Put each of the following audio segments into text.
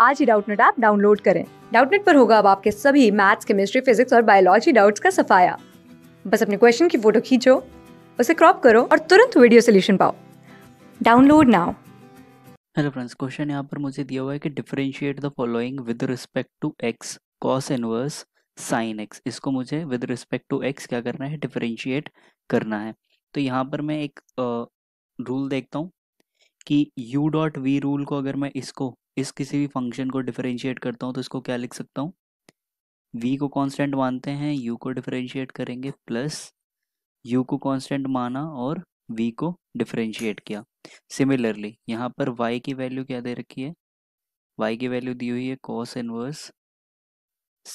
आज ही Doubtnut app download करें डाउटनेट पर होगा अब आपके सभी मैथ्स केमिस्ट्री फिजिक्स और बायोलॉजी डाउट्स का सफाया बस अपने क्वेश्चन की फोटो खींचो उसे क्रॉप करो और तुरंत वीडियो सोल्यूशन पाओ download now hello friends question यहाँ पर मुझे दिया हुआ है कि differentiate the following with respect to x cos inverse sine x इसको मुझे विद रिस्पेक्ट टू एक्स क्या करना है डिफरेंशिएट करना है तो यहाँ पर मैं एक रूल uh, देखता हूँ कि यू डॉट वी रूल को अगर मैं इसको इस किसी भी फंक्शन को डिफरेंशिएट करता हूँ तो इसको क्या लिख सकता हूँ v को कांस्टेंट मानते हैं u को डिफरेंशिएट करेंगे प्लस u को कांस्टेंट माना और v को डिफरेंशिएट किया सिमिलरली यहाँ पर y की वैल्यू क्या दे रखी है y की वैल्यू दी हुई है cos inverse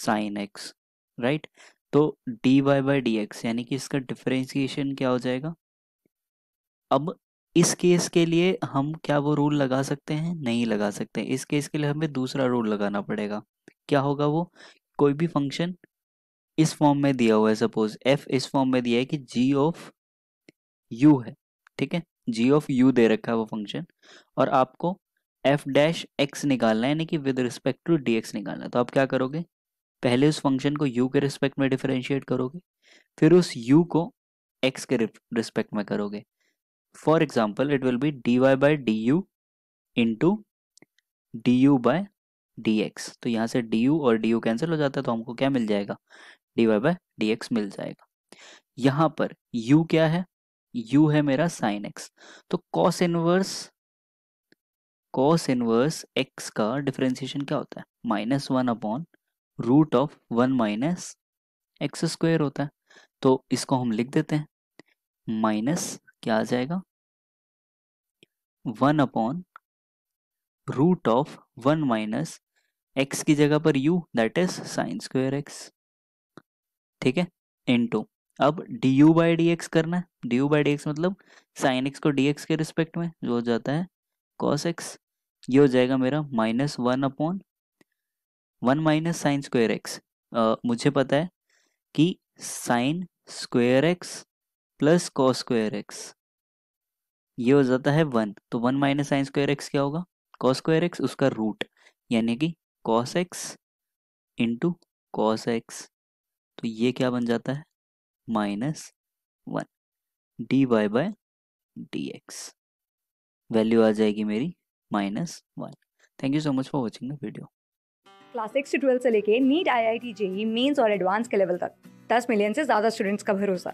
sine x right तो d y by d x यानी कि इसका डिफरेंशिएशन क्या हो जाएगा अब इस केस के लिए हम क्या वो रूल लगा सकते हैं नहीं लगा सकते इस केस के लिए हमें दूसरा रूल लगाना पड़ेगा क्या होगा वो कोई भी फंक्शन इस फॉर्म में दिया हुआ है सपोज एफ इस फॉर्म में दिया है कि जी ऑफ यू है ठीक है जी ऑफ यू दे रखा है वो फंक्शन और आपको एफ डैश एक्स निकालना है यानी कि with respect to d x निकालना तो आप क्या करोगे पहले उस फंक्शन को यू के रिस्पेक्ट में डिफ्रेंशिएट करोगे फिर उस यू को एक्स के रिस्पेक्ट में करोगे for example it will be dy by du into du by dx तो यहाँ से du और du कैंसिल हो जाता है तो हमको क्या मिल जाएगा dy by dx मिल जाएगा यहाँ पर u क्या है u है मेरा sin x तो cos inverse cos inverse x का डिफ्रेंसिएशन क्या होता है minus one upon root of one minus x square होता है तो इसको हम लिख देते हैं माइनस क्या आ जाएगा one upon root of one minus x की जगह पर u that is sine square x ठीक है इनटू अब d u by d x करना है d u by d x मतलब साइन एक्स को डी एक्स के रिस्पेक्ट में जो हो जाता है कॉस एक्स ये हो जाएगा मेरा minus one upon one minus sine square x मुझे पता है कि sine square x plus cos square x ये हो जाता है वन तो one minus sine square x क्या होगा कॉस स्क्वायर एक्स उसका रूट यानी कि cos x into cos x तो ये क्या बन जाता है minus one d y by d x value आ जाएगी मेरी minus one thank you so much for watching the video class six से ट्वेल्थ से लेके NEET I I T JEE mains और एडवांस के लेवल तक दस मिलियन से ज़्यादा स्टूडेंट्स का भरोसा